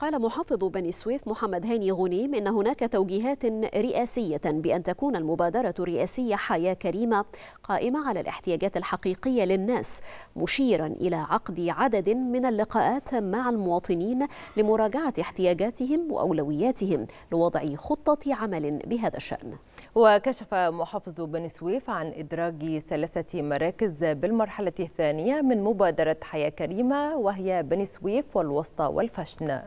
قال محافظ بني سويف محمد هاني غنيم إن هناك توجيهات رئاسية بأن تكون المبادرة الرئاسية حياة كريمة قائمة على الاحتياجات الحقيقية للناس مشيرا إلى عقد عدد من اللقاءات مع المواطنين لمراجعة احتياجاتهم وأولوياتهم لوضع خطة عمل بهذا الشأن وكشف محافظ بني سويف عن إدراج ثلاثة مراكز بالمرحلة الثانية من مبادرة حياة كريمة وهي بني سويف والوسطى والفشن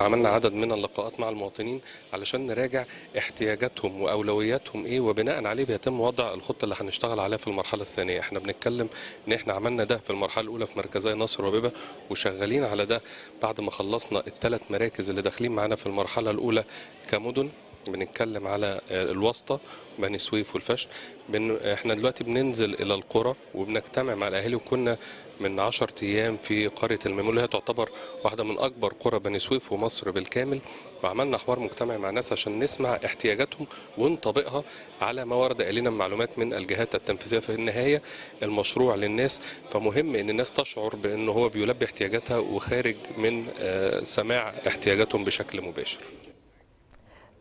عملنا عدد من اللقاءات مع المواطنين علشان نراجع احتياجاتهم واولوياتهم ايه وبناء عليه بيتم وضع الخطه اللي هنشتغل عليها في المرحله الثانيه احنا بنتكلم ان احنا عملنا ده في المرحله الاولى في مركزي نصر وبيبه وشغالين على ده بعد ما خلصنا الثلاث مراكز اللي داخلين معانا في المرحله الاولى كمدن بنتكلم على الواسطه بني سويف والفشل بن... احنا دلوقتي بننزل الى القرى وبنجتمع مع الاهالي وكنا من 10 ايام في قريه الميمون اللي هي تعتبر واحده من اكبر قرى بني سويف ومصر بالكامل وعملنا حوار مجتمع مع ناس عشان نسمع احتياجاتهم ونطبقها على ما ورد الينا من معلومات من الجهات التنفيذيه في النهايه المشروع للناس فمهم ان الناس تشعر بان هو بيلبي احتياجاتها وخارج من آه، سماع احتياجاتهم بشكل مباشر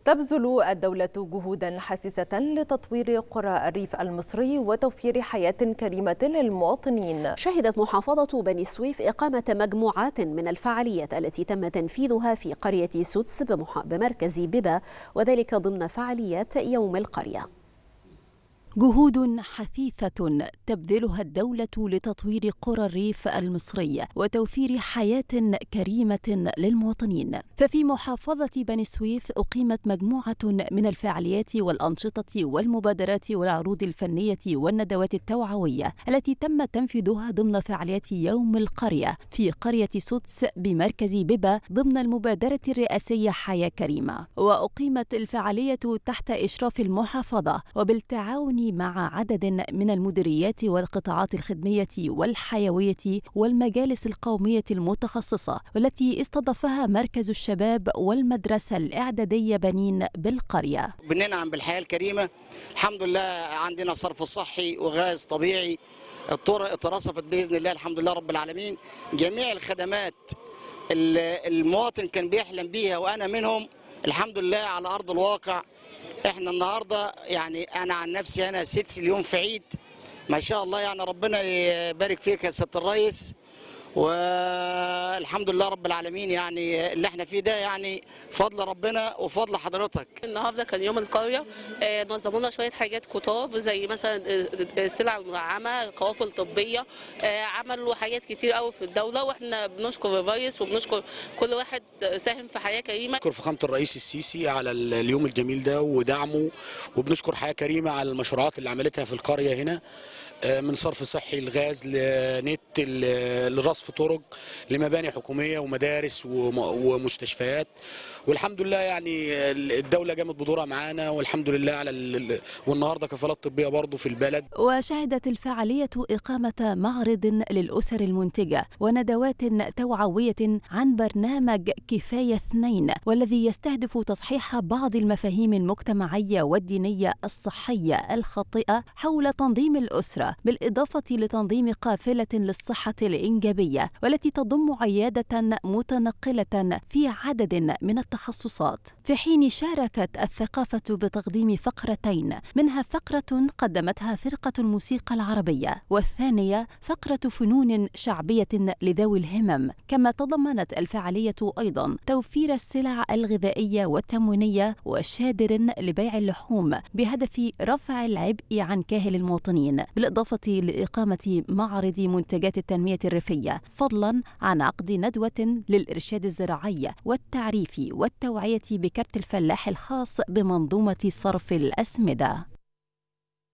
تبذل الدولة جهودا حثيثة لتطوير قرى الريف المصري وتوفير حياة كريمة للمواطنين. شهدت محافظة بني سويف إقامة مجموعات من الفعاليات التي تم تنفيذها في قرية سدس بمركز بيبا وذلك ضمن فعاليات يوم القرية. جهود حثيثة تبذلها الدولة لتطوير قرى الريف المصري وتوفير حياة كريمة للمواطنين ففي محافظة بني سويف أقيمت مجموعة من الفعاليات والأنشطة والمبادرات والعروض الفنية والندوات التوعوية التي تم تنفيذها ضمن فعاليات يوم القرية في قرية سدس بمركز بيبا ضمن المبادرة الرئاسية حياة كريمة وأقيمت الفعالية تحت إشراف المحافظة وبالتعاون مع عدد من المديريات والقطاعات الخدمية والحيوية والمجالس القومية المتخصصة والتي استضافها مركز الشباب والمدرسة الإعدادية بنين بالقرية بننعم بالحياة الكريمة الحمد لله عندنا صرف صحي وغاز طبيعي الطرق اترصفت باذن الله الحمد لله رب العالمين جميع الخدمات اللي المواطن كان بيحلم بيها وانا منهم الحمد لله على ارض الواقع احنا النهارده يعني انا عن نفسي انا سيتس اليوم في عيد ما شاء الله يعني ربنا يبارك فيك يا سياده الريس والحمد لله رب العالمين يعني اللي احنا فيه ده يعني فضل ربنا وفضل حضرتك النهارده كان يوم القريه آه، نظموا لنا شويه حاجات كتاب زي مثلا السلع المنعمه قوافل طبيه آه، عملوا حاجات كتير قوي في الدوله واحنا بنشكر الرئيس وبنشكر كل واحد ساهم في حياه كريمه بنشكر فخامه الرئيس السيسي على اليوم الجميل ده ودعمه وبنشكر حياه كريمه على المشروعات اللي عملتها في القريه هنا آه، من صرف صحي الغاز لنت لرصف طرق لمباني حكوميه ومدارس ومستشفيات والحمد لله يعني الدوله قامت بدورها معانا والحمد لله على والنهارده كفالات طبيه برضه في البلد وشهدت الفعاليه اقامه معرض للاسر المنتجه وندوات توعويه عن برنامج كفايه اثنين والذي يستهدف تصحيح بعض المفاهيم المجتمعيه والدينيه الصحيه الخاطئه حول تنظيم الاسره بالاضافه لتنظيم قافله للصحيح الصحة الإنجابية والتي تضم عيادة متنقلة في عدد من التخصصات في حين شاركت الثقافة بتقديم فقرتين منها فقرة قدمتها فرقة الموسيقى العربية والثانية فقرة فنون شعبية لذوي الهمم كما تضمنت الفعالية أيضا توفير السلع الغذائية والتموينية وشادر لبيع اللحوم بهدف رفع العبء عن كاهل المواطنين بالإضافة لإقامة معرض منتجات وزارة التنمية الريفية فضلا عن عقد ندوة للإرشاد الزراعي والتعريف والتوعية بكرت الفلاح الخاص بمنظومة صرف الأسمدة